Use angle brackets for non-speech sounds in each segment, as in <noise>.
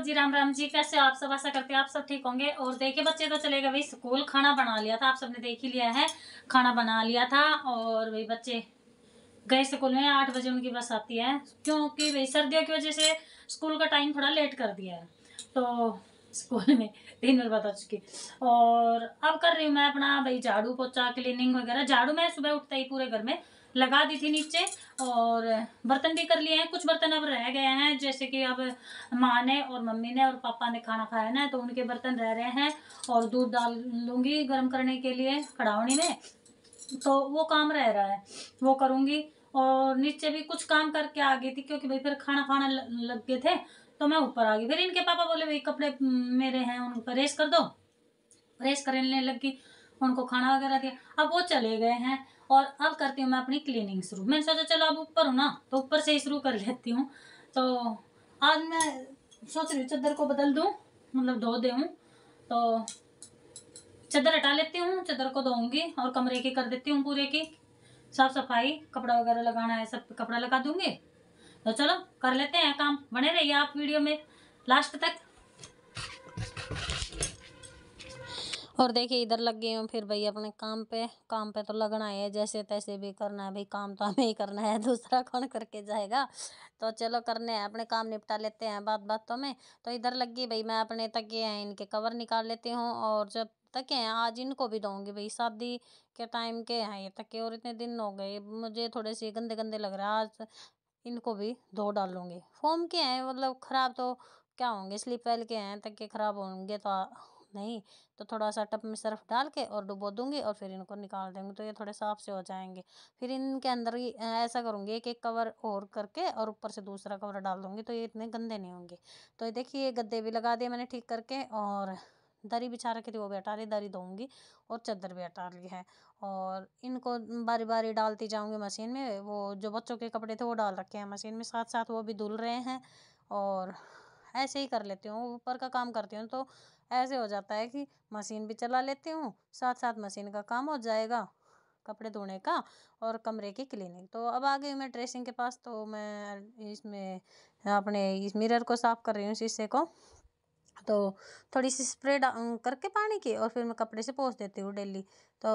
सब जी राम राम जी कैसे आप सब आशा करते हैं आप सब ठीक होंगे और देखिए बच्चे तो चले गए भाई स्कूल खाना बना लिया था आप सबने देख ही लिया है खाना बना लिया था और भाई बच्चे गए स्कूल में आठ बजे उनकी बस आती है क्योंकि भाई सर्दियों की वजह से स्कूल का टाइम थोड़ा लेट कर दिया है तो स्कूल में तीन बजे बता चुकी और अब कर रही हूँ मैं अपना भाई झाड़ू पोचा क्लीनिंग वगैरह झाड़ू मैं सुबह उठता ही पूरे घर में लगा दी थी नीचे और बर्तन भी कर लिए हैं कुछ बर्तन अब रह गए हैं जैसे कि अब माँ ने और मम्मी ने और पापा ने खाना खाया ना तो उनके बर्तन रह रहे हैं और दूध डाल लूँगी गर्म करने के लिए कड़ावनी में तो वो काम रह रहा है वो करूँगी और नीचे भी कुछ काम करके आ गई थी क्योंकि भाई फिर खाना खाना लग गए थे तो मैं ऊपर आ गई फिर इनके पापा बोले भाई कपड़े मेरे हैं उनको प्रेस कर दो प्रेस करने लग गई उनको खाना वगैरह दिया अब वो चले गए हैं और अब करती हूँ मैं अपनी क्लीनिंग शुरू मैंने सोचा चलो अब ऊपर हूँ ना तो ऊपर से ही शुरू कर लेती हूँ तो आज मैं सोच रही हूँ चादर को बदल दूँ मतलब धो दूँ तो चादर हटा लेती हूँ चादर को धोऊंगी और कमरे की कर देती हूँ पूरे की साफ सफाई कपड़ा वगैरह लगाना है सब कपड़ा लगा दूँगी तो चलो कर लेते हैं काम बने रहिए आप वीडियो में लास्ट तक और देखिए इधर लग गई हूँ फिर भाई अपने काम पे काम पे तो लगना है जैसे तैसे भी करना है भाई काम तो हमें ही करना है <laughs> दूसरा कौन करके जाएगा तो चलो करने हैं अपने काम निपटा लेते हैं बात बातों में तो इधर लग गई भाई मैं अपने तकिए हैं इनके कवर निकाल लेती हूँ और जब तके हैं आज इनको भी दूंगी भाई शादी के टाइम के हैं ये तके और इतने दिन हो गए मुझे थोड़े से गंदे गंदे लग रहे आज इनको भी धो डालूंगी फोम के हैं मतलब ख़राब तो क्या होंगे स्लीप वेल के हैं तके ख़राब होंगे तो नहीं तो थोड़ा सा टप में सर्फ डाल के और डुबो दूंगी और फिर इनको निकाल देंगे तो ये थोड़े साफ से हो जाएंगे फिर इनके अंदर ही ऐसा करूँगी एक एक कवर और करके और ऊपर से दूसरा कवर डाल दूँगी तो ये इतने गंदे नहीं होंगे तो ये देखिए गद्दे भी लगा दिए मैंने ठीक करके और दरी बिछा रखी थी वो भी हटा ली दरी दूँगी और चादर भी हटा ली है और इनको बारी बारी डालती जाऊँगी मशीन में वो जो बच्चों के कपड़े थे वो डाल रखे हैं मशीन में साथ साथ वो भी धुल रहे हैं और ऐसे ही कर लेती हूँ ऊपर का काम करती हूँ तो ऐसे हो जाता है कि मशीन भी चला लेती हूँ साथ साथ मशीन का काम हो जाएगा कपड़े धोने का और कमरे की क्लीनिंग तो अब आ गई मैं ड्रेसिंग के पास तो मैं इसमें अपने इस मिरर को साफ़ कर रही हूँ शीशे को तो थोड़ी सी स्प्रे करके पानी की और फिर मैं कपड़े से पोस देती हूँ डेली तो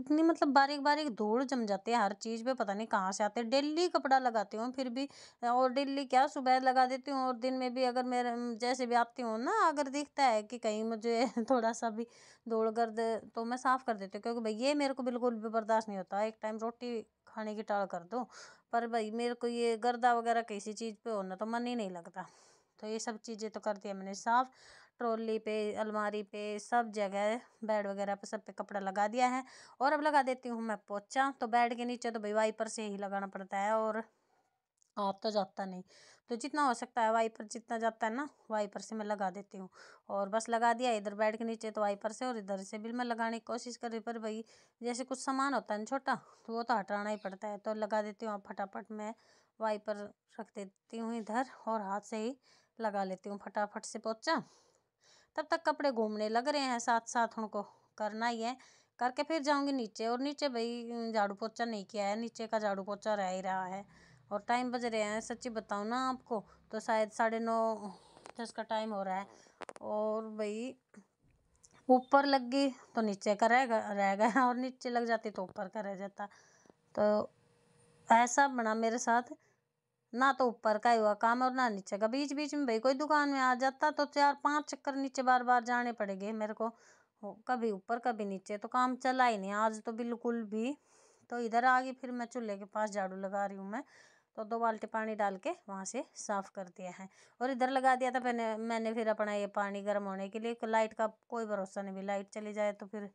इतनी मतलब बारीक बारीक धूल जम जाती है हर चीज़ पे पता नहीं कहाँ से आते हैं डेली कपड़ा लगाती हूँ फिर भी और डेली क्या सुबह लगा देती हूँ और दिन में भी अगर मेरे जैसे भी आती हूँ ना अगर दिखता है कि कहीं मुझे <laughs> थोड़ा सा भी धूल गर्द तो मैं साफ़ कर देती हूँ क्योंकि भाई ये मेरे को बिल्कुल भी बर्दाश्त नहीं होता एक टाइम रोटी खाने की टाल कर दो पर भाई मेरे को ये गर्दा वगैरह किसी चीज़ पर होना तो मन ही नहीं लगता तो ये सब चीज़ें तो कर दिया मैंने साफ़ ट्रॉली पे अलमारी पे सब जगह बेड वगैरह पे सब पे कपड़ा लगा दिया है और अब लगा देती हूँ मैं पोचा तो बेड के नीचे तो भाई वाइपर से ही लगाना पड़ता है और आप तो जाता नहीं तो जितना हो सकता है वाइपर जितना जाता है ना वाइपर से मैं लगा देती हूँ और बस लगा दिया इधर बेड के नीचे तो वाइपर से और इधर से भी मैं लगाने की कोशिश कर रही पर भाई जैसे कुछ सामान होता है ना छोटा तो वो तो हटाना ही पड़ता है तो लगा देती हूँ फटाफट मैं वाइपर रख देती हूँ इधर और हाथ से ही लगा लेती हूँ फटाफट से पोचा तब तक कपड़े घूमने लग रहे हैं साथ साथ उनको करना ही है करके फिर जाऊँगी नीचे और नीचे भाई झाड़ू पोछा नहीं किया है नीचे का झाड़ू पोछा रह ही रहा है और टाइम बज रहे हैं सच्ची बताऊँ ना आपको तो शायद साढ़े नौ दस का टाइम हो रहा है और भाई ऊपर लग गई तो नीचे का रह गया रह गया <laughs> और नीचे लग जाती तो ऊपर का रह जाता तो ऐसा बना मेरे साथ ना तो ऊपर का ही हुआ काम और ना नीचे का बीच बीच में भाई कोई दुकान में आ जाता तो चार पांच चक्कर नीचे बार बार जाने पड़ेंगे मेरे को कभी ऊपर कभी नीचे तो काम चला ही नहीं आज तो बिल्कुल भी तो इधर आ गई फिर मैं चूल्हे के पास झाड़ू लगा रही हूँ मैं तो दो बाल्टी पानी डाल के वहाँ से साफ़ कर दिया है और इधर लगा दिया था मैंने मैंने फिर अपना ये पानी गर्म होने के लिए लाइट का कोई भरोसा नहीं भी लाइट चली जाए तो फिर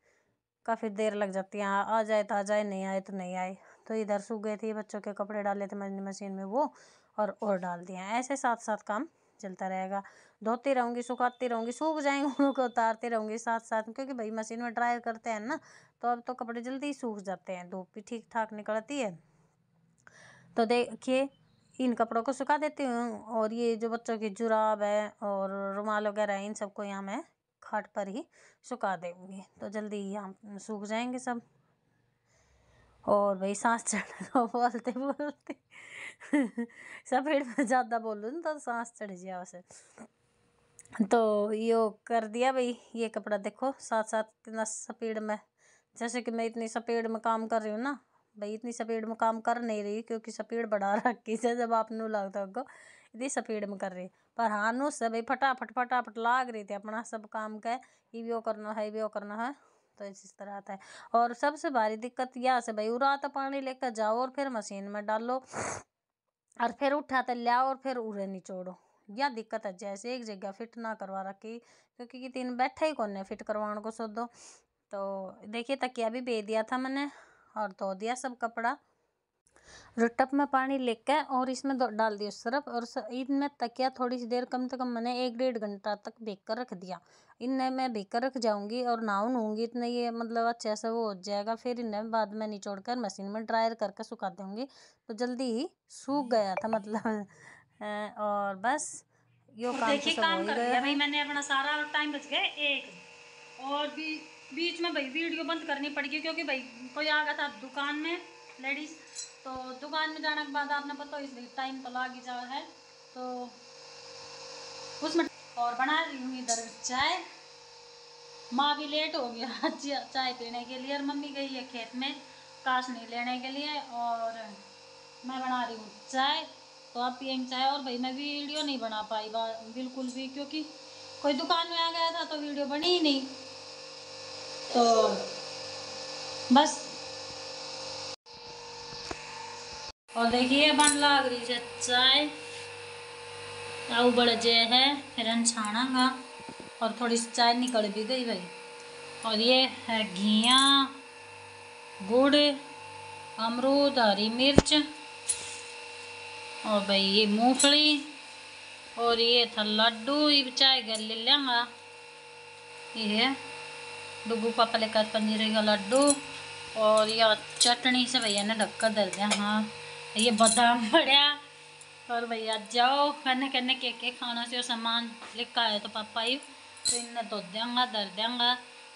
काफ़ी देर लग जाती है आ जाए तो आ जाए नहीं आए तो नहीं आए तो इधर सूख गए थे बच्चों के कपड़े डाले थे मैंने मशीन में वो और और डाल दिया ऐसे साथ साथ काम चलता रहेगा धोती रहूँगी सुखाती रहूँगी सूख जाएंगे उनको उतारती रहूँगी साथ साथ क्योंकि भाई मशीन में ड्राई करते हैं ना तो अब तो कपड़े जल्दी ही सूख जाते हैं धूप भी ठीक ठाक निकलती है तो देखिए इन कपड़ों को सुखा देती हूँ और ये जो बच्चों की जुराब है और रुमाल वगैरह इन सबको यहाँ मैं खाट पर ही सुखा देंगे तो जल्दी यहाँ सूख जाएंगे सब और भाई सांस चढ़ तो बोलते बोलते सफेद में ज़्यादा बोलो ना तो सांस चढ़ जाए से तो यो कर दिया भाई ये कपड़ा देखो साथ साथ कितना स्पीड में जैसे कि मैं इतनी स्पीड में काम कर रही हूँ ना भाई इतनी स्पीड में काम कर नहीं रही क्योंकि स्पीड बढ़ा रखी है जब आप नू लगता होगा इतनी स्पीड में कर रही पर हाँ नू से भाई फटाफट फटाफट लाग रही थी अपना सब काम का ये भी वो करना है ये भी वो करना है तो इस तरह आता है और सबसे भारी दिक्कत यह से भाई तो पानी लेकर जाओ और फिर मशीन में डालो और फिर उठा तो लियाओ और फिर उरे निचोड़ो यह दिक्कत है जैसे एक जगह फिट ना करवा रखी क्योंकि कि तीन बैठा ही कौन है फिट करवाने को सो दो तो देखिए तकिया भी भेज दिया था मैंने और धो दिया सब कपड़ा और टप में पानी लेके और इसमें डाल दिया सरफ और इनमें तकिया थोड़ी सी देर कम से कम मैंने एक डेढ़ घंटा तक भीग कर रख दिया इन्हें मैं भीग कर रख जाऊंगी और नाउन होंगी इतना ये मतलब अच्छे से वो हो जाएगा फिर इन्हें बाद में निचोड़ कर मशीन में ड्रायर करके सुखा दूँगी तो जल्दी ही सूख गया था मतलब <laughs> और बस यो और काम, तो काम कर दिया भाई मैंने अपना सारा टाइम बच गया एक और भी बीच में भाई वीडियो बंद करनी पड़ गई क्योंकि भाई कोई आ गया था दुकान में लेडीज़ तो दुकान में जाने के बाद आपने पता इस टाइम तो लाग ही जा है तो उसमें और बना रही हूँ इधर चाय माँ भी लेट हो गया चाय पीने के लिए और मम्मी गई है खेत में काश नहीं लेने के लिए और मैं बना रही हूँ चाय तो आप पियेंगे चाय और भाई मैं वीडियो नहीं बना पाई बिल्कुल भी क्योंकि कोई दुकान में आ गया था तो वीडियो बनी ही नहीं तो बस और देखिए बन लाग रही है चाय आऊ बड़ जे है फिर छाणागा और थोड़ी सी चाय निकल भी गई भाई और ये है घिया गुड़ अमरूद हरी मिर्च और भाई ये मूंगफली और ये था लड्डू ये चाय घर ले लेंगा ये है डुगू पापा लेकर पंजीरे का लड्डू और यह चटनी से भैया ने ढक्का दर्द हाँ ये बादाम बढ़िया और भैया जाओ कहने कहने के के खाना से सामान लिखा है तो पापा ही तो इन्हें धो तो देंगा धर देंगा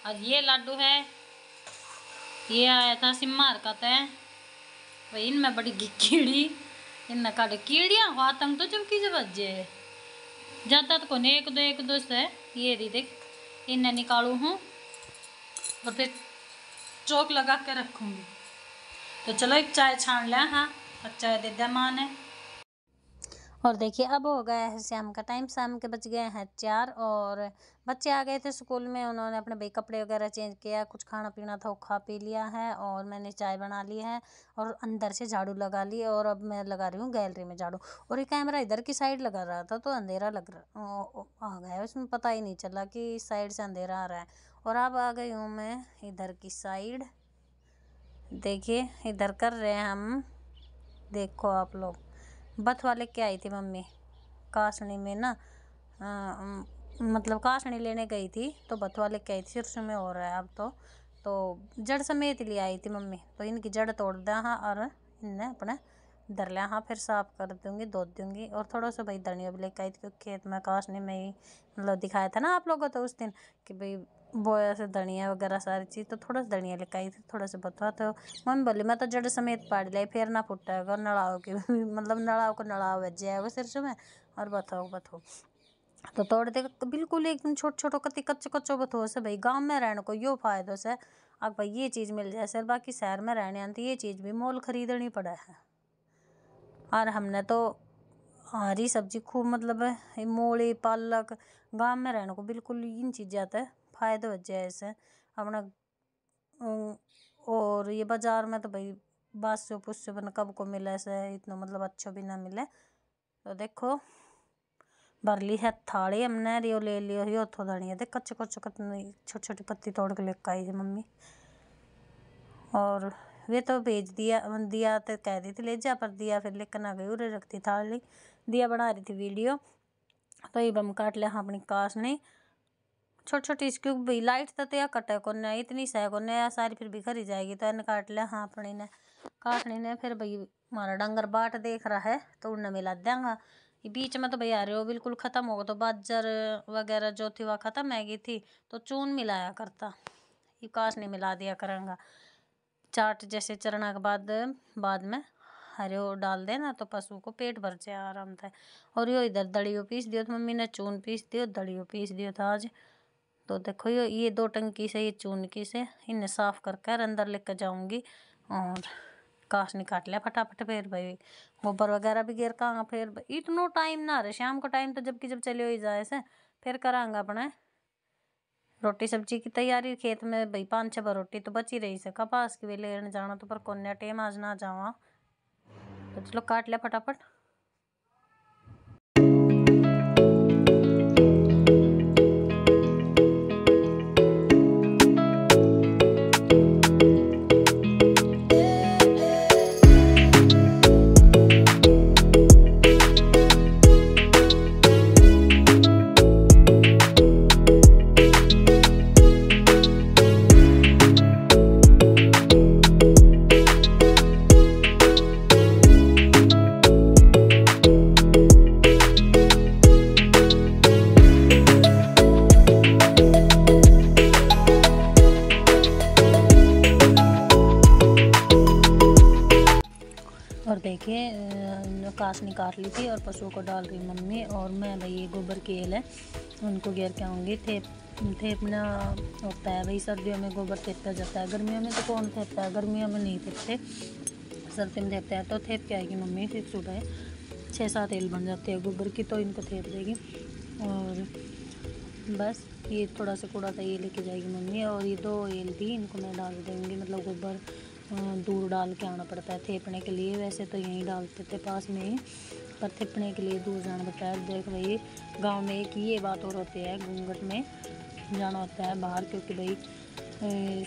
और ये लाडू है ये आया था सिम्मा हरकत तो है भाई इनमें बड़ी कीड़ी इन काट कीड़ियाँ हुआ तंग तो चमकी से बच जाए जाता तो कौन एक दो एक दो से ये रही देख इन्हें निकालू हूँ और फिर चौक लगा के रखूँगी तो चलो एक चाय छान लिया हाँ अच्छा विद्यमान है और देखिए अब हो गया है शाम का टाइम शाम के बच गए हैं चार और बच्चे आ गए थे स्कूल में उन्होंने अपने भाई कपड़े वगैरह चेंज किया कुछ खाना पीना था वो खा पी लिया है और मैंने चाय बना ली है और अंदर से झाड़ू लगा ली और अब मैं लगा रही हूँ गैलरी में झाड़ू और ये कैमरा इधर की साइड लगा रहा था तो अंधेरा लग रहा आ गया उसमें पता ही नहीं चला कि इस साइड से अंधेरा आ रहा है और अब आ गई हूँ मैं इधर की साइड देखिए इधर कर रहे हैं हम देखो आप लोग बथ वाले के आई थी मम्मी कासनी में ना आ, मतलब कासनी लेने गई थी तो बथ वाले के आई थी सिर में हो रहा है अब तो तो जड़ समेत ले आई थी मम्मी तो इनकी जड़ तोड़ दें हाँ और इनने अपने धर हाँ फिर साफ कर दूंगी धो दूंगी और थोड़ा सा भाई धनिया भी लेके आई थी क्योंकि खेत में काश में ही मतलब दिखाया था ना आप लोगों को तो उस दिन कि भाई बोया से धनिया वगैरह सारी चीज़ तो थोड़ा सा धनिया लेकर आई थी थोड़ा सा बतवा तो मम्मी बोली मैं तो जड़ समेत पाड़ लाई फिर ना फुटाएगा नड़ाओ के <laughs> मतलब नड़ाओ को नड़ाओ बच जाएगा सिरसों में और बताओ बताओ तो तोड़ दे बिल्कुल एकदम छोटे छोटो कति कच्चो कच्चो बतो से भाई गांव में रहने को यो फायदा से अब भाई ये चीज़ मिल जाए सर बाकी शहर में रहने आती ये चीज़ भी मोल खरीदनी पड़े है और हमने तो हरी सब्जी खूब मतलब ये मूली पालक गाँव में रहने को बिल्कुल इन चीज़ा ते फायदे हो जाए ऐसे अपना और ये बाजार में तो भाई बास्यो पुस्यो पता कब को मिले ऐसे इतना मतलब अच्छो भी ना मिले तो देखो भर ली है थाली हमने रियो ले लियो यो उतो धनिया देख कच्चे कच्चे कतनी छोटी छोटी पत्ती तोड़ के लेकर आई है मम्मी और वे तो भेज दिया दिया तो कह रही थी ले जा पर दिया फिर लेकिन आ गई उरे रखती थाली दिया बना रही थी वीडियो तो ये बम काट लिया हाँ अपनी काश ने छोटी छोटी इसकी भी लाइट तो या कटे को न इतनी सह को नया सारी फिर बिखरी जाएगी तो इन्हें काट लिया हाँ अपनी ने काटनी ने फिर भाई मारा डंगर बाट देख रहा है तो उन्हें मिला देंगा हाँ। बीच में तो भाई आ रहे हो बिल्कुल ख़त्म हो गए तो बाजर वगैरह जो थी वह ख़त्म है गई थी तो चून मिलाया करता ये काश नहीं मिला दिया करेंगा चाट जैसे चरना के बाद बाद में वो डाल देना तो पशु को पेट भर जाए आराम था और यो इधर दड़ियों पीस दियो तो मम्मी ने चून पीस दियो दड़ियों पीस दियो था आज तो देखो यो ये दो टंकी से ये चून की से इन्हें साफ़ कर कर अंदर लेकर जाऊंगी और काश नहीं काट लिया फटाफट फिर भाई गोबर वगैरह भी गिर कहाँ फिर इतना टाइम ना रहे शाम का टाइम तो जबकि जब चले हो जाए से फिर करांगा अपने रोटी सब्जी की तैयारी खेत में भाई पाँच छः बार रोटी तो बची रही से कपास की वे लेने जाना तो पर कोने टेम आज ना जावा तो चलो काट ले फटाफट के कास निकाल ली थी और पशुओं को डाल रही मम्मी और मैं भाई ये गोबर की एल है उनको घेर के आऊँगी थेप थेपना होता है भाई सर्दियों में गोबर थेपता जाता है गर्मियों में तो कौन थेपता है गर्मियों में नहीं थेपते सर्दी में थेपता है तो थेप के आएगी मम्मी फिर सुबह छः सात एल बन जाती है गोबर की तो इनको थेप देगी और बस ये थोड़ा सा कूड़ा था ये लेके जाएगी मम्मी और ये दो एल थी इनको मैं डाल दूँगी मतलब गोबर दूर डाल के आना पड़ता है थेपने के लिए वैसे तो यहीं डालते थे पास में ही पर थेपने के लिए दूर जाना पड़ता है देख भाई गांव में एक ये बात और होती है घूंघट में जाना होता है बाहर क्योंकि भाई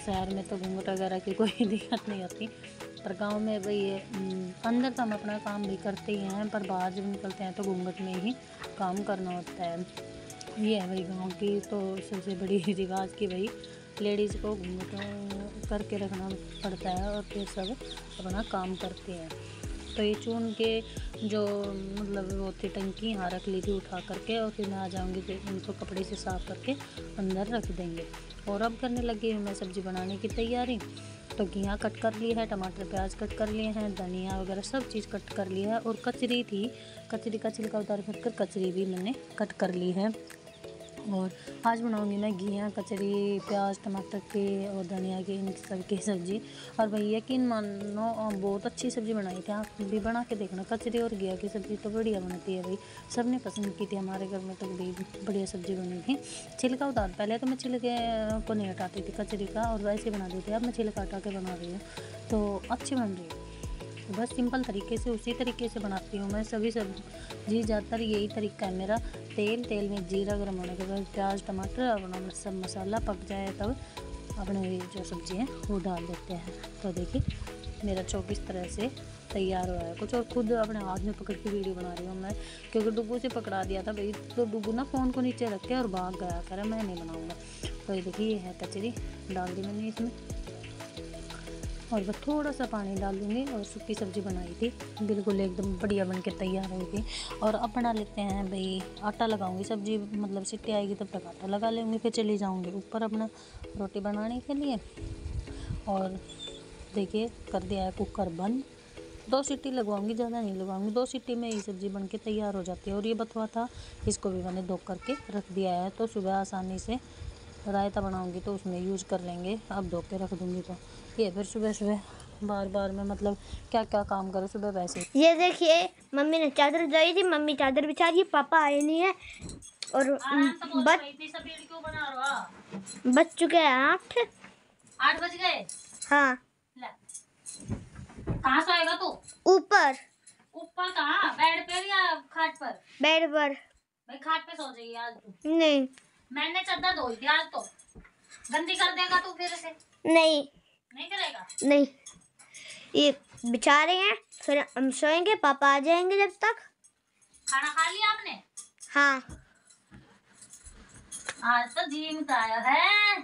शहर में तो घूंघट वगैरह की <laughs> कोई दिक्कत नहीं होती पर गांव में भाई अंदर तो हम अपना काम भी करते ही हैं पर बाहर जब निकलते हैं तो घूंघट में ही काम करना होता है ये है भाई गाँव की तो सबसे बड़ी <laughs> रिवाज की भाई लेडीज़ को घूंघट करके रखना पड़ता है और फिर सब अपना काम करते हैं तो ये चून के जो मतलब वो थी टंकी यहाँ रख ली थी उठा करके और फिर मैं आ जाऊँगी फिर उनको कपड़े से साफ़ करके अंदर रख देंगे और अब करने लगी मैं सब्ज़ी बनाने की तैयारी तो घिया कट कर लिए है टमाटर प्याज कट कर लिए हैं धनिया वगैरह सब चीज़ कट कर लिया है और कचरी थी कचरी का छिलका उतार कर कचरी भी मैंने कट कर ली है और आज बनाऊंगी मैं घिया कचरी प्याज टमाटर के और धनिया के इन सब की सब्ज़ी और भैया यकीन मानो बहुत अच्छी सब्ज़ी बनाई थी आप भी बना के देखना कचरी और घिया की सब्ज़ी तो बढ़िया बनती है भाई सब ने पसंद की थी हमारे घर में तो भी बढ़िया सब्ज़ी बनी थी छिलका उतार पहले तो मैं छिलके को नहीं हटाती थी कचरी का और वैसे बना देती थी अब मैं छिलका हटा के बना रही हूँ तो अच्छी बन रही है बस सिंपल तरीके से उसी तरीके से बनाती हूँ मैं सभी सब्जी ज़्यादातर यही तरीका है मेरा तेल तेल में जीरा गर्म होने के बाद प्याज टमाटर और सब मसाला पक जाए तब अपने जो सब्जी है वो डाल देते हैं तो देखिए मेरा चौक इस तरह से तैयार हो रहा है कुछ और खुद अपने हाथ में पकड़ के वीडियो बना रही हूँ मैं क्योंकि डुबू से पकड़ा दिया था भाई तो डुबू ना फ़ोन को नीचे रख के और भाग गया कर मैं नहीं बनाऊँगा तो देखिए ये है कचरी डाल दी मैंने इसमें और बस थोड़ा सा पानी डालूंगी और सूखी सब्ज़ी बनाई थी बिल्कुल एकदम बढ़िया बन के तैयार हुई थी और अब बना लेते हैं भाई आटा लगाऊंगी सब्ज़ी मतलब सिट्टी आएगी तब तक आटा लगा लेंगे फिर चली जाऊँगी ऊपर अपना रोटी बनाने के लिए और देखिए कर दिया है कुकर बंद दो सीटी लगवाऊंगी ज़्यादा नहीं लगवाऊंगी दो सीटी में ये सब्ज़ी बन के तैयार हो जाती है और ये बथुआ था इसको भी मैंने धो करके रख दिया है तो सुबह आसानी से रायता बनाऊंगी तो उसमें यूज़ कर लेंगे अब धो के रख दूंगी तो ये फिर सुबह सुबह बार बार में मतलब क्या क्या काम करो सुबह वैसे ये देखिए मम्मी ने चादर जाई थी मम्मी चादर बिछा रही है पापा आए नहीं है और तो बच बच चुके हैं आठ आठ बज गए हाँ कहाँ से आएगा तू ऊपर ऊपर कहाँ बेड पर या खाट पर बेड पर भाई खाट पे सो जाएगी आज नहीं मैंने चद्दर धोई दिया तो गंदी कर देगा तू फिर से नहीं नहीं करेगा नहीं ये बिछा रहे हैं फिर हम सोएंगे पापा आ जाएंगे जब तक खाना खा लिया आपने हाँ आज तो जीम आया है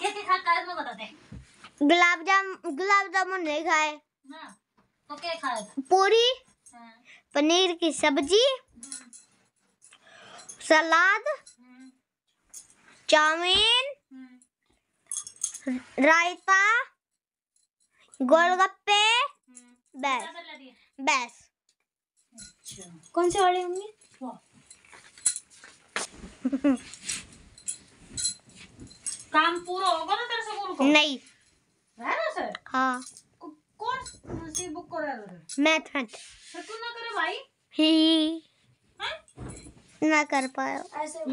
क्या क्या खा खाया इसमें बता दे गुलाब जाम गुलाब जामुन नहीं खाए तो क्या खाया पूरी हाँ। पनीर की सब्जी हम्म। सलाद हाँ। चाउमीन रायता गोलगप्पे बस बस कौन से वाले होंगे काम पूरा होगा ना तेरे स्कूल को नहीं है ना सर हाँ कौन सी बुक करा रहा है मैथ मैथ तू ना करे भाई ही ना कर पाया ऐसे तो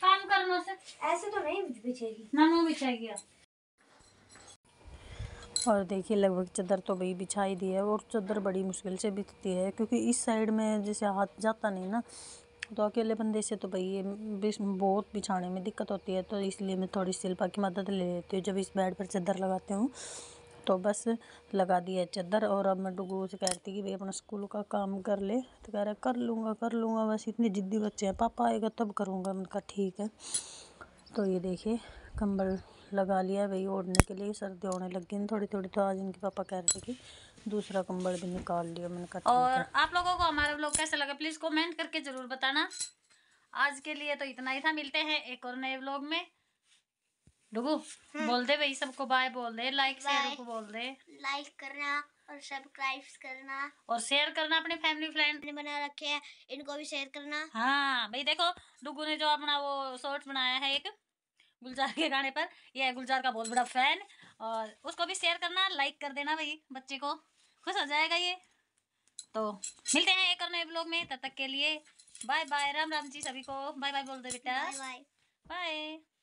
काम करना से ऐसे तो नहीं बिछेगी ना नो बिछाएगी और देखिए लगभग चादर तो भाई बिछाई दी है और चादर बड़ी मुश्किल से बिकती है क्योंकि इस साइड में जैसे हाथ जाता नहीं ना तो अकेले बंदे से तो भाई ये बहुत बिछाने में दिक्कत होती है तो इसलिए मैं थोड़ी शिल्पा की मदद ले लेती हूँ जब इस बेड पर चादर लगाती हूँ तो बस लगा दिया चादर और अब मैं डुगू से कहती कि भाई अपना स्कूल का काम कर ले तो कह रहा कर लूँगा कर लूँगा बस इतने ज़िद्दी बच्चे हैं पापा आएगा तब करूँगा उनका ठीक है तो ये देखिए कंबल लगा लिया भाई ओढ़ने के लिए सर्दी होने लग गई थोड़ी थोड़ी तो आज इनके पापा कह रहे थे कि दूसरा कंबल भी निकाल लिया मैंने कहा और आप लोगों को हमारा ब्लॉग कैसा लगा प्लीज़ कमेंट करके ज़रूर बताना आज के लिए तो इतना ही था मिलते हैं एक और नए ब्लॉग में डुगू हम्म। बोल दे भाई सबको बाय बोल दे लाइक शेयर को बोल दे लाइक करना और सब्सक्राइब करना और शेयर करना अपने फैमिली फ्रेंड ने बना रखे हैं इनको भी शेयर करना हाँ भाई देखो डुगु ने जो अपना वो शॉर्ट बनाया है एक गुलजार के गाने पर ये है गुलजार का बहुत बड़ा फैन और उसको भी शेयर करना लाइक कर देना भाई बच्चे को खुश हो जाएगा ये तो मिलते हैं एक और नए ब्लॉग में तब तक के लिए बाय बाय राम राम जी सभी को बाय बाय बोल दो बेटा बाय बाय